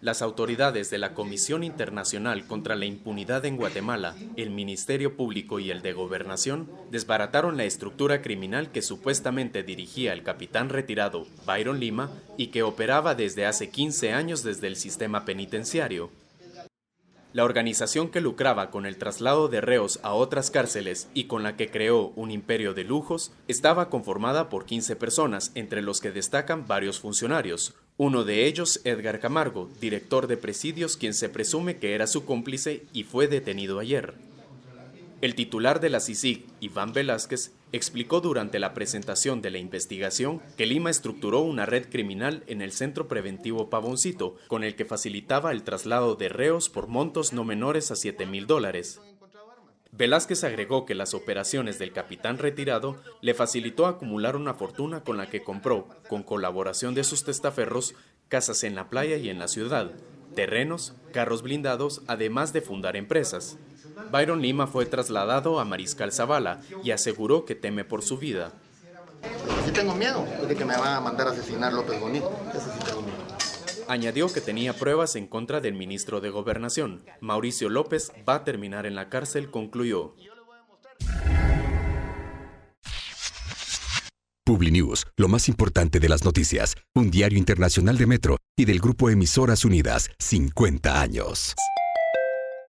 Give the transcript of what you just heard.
Las autoridades de la Comisión Internacional contra la Impunidad en Guatemala, el Ministerio Público y el de Gobernación desbarataron la estructura criminal que supuestamente dirigía el capitán retirado Byron Lima y que operaba desde hace 15 años desde el sistema penitenciario. La organización que lucraba con el traslado de reos a otras cárceles y con la que creó un imperio de lujos estaba conformada por 15 personas, entre los que destacan varios funcionarios, uno de ellos, Edgar Camargo, director de Presidios, quien se presume que era su cómplice y fue detenido ayer. El titular de la CICIG, Iván Velázquez, explicó durante la presentación de la investigación que Lima estructuró una red criminal en el centro preventivo Pavoncito, con el que facilitaba el traslado de reos por montos no menores a 7 mil dólares. Velázquez agregó que las operaciones del capitán retirado le facilitó acumular una fortuna con la que compró, con colaboración de sus testaferros, casas en la playa y en la ciudad, terrenos, carros blindados, además de fundar empresas. Byron Lima fue trasladado a Mariscal Zavala y aseguró que teme por su vida. tengo miedo de que me van a mandar a asesinar López Bonito. Añadió que tenía pruebas en contra del ministro de Gobernación. Mauricio López va a terminar en la cárcel, concluyó. PubliNews, lo más importante de las noticias, un diario internacional de Metro y del grupo Emisoras Unidas, 50 años.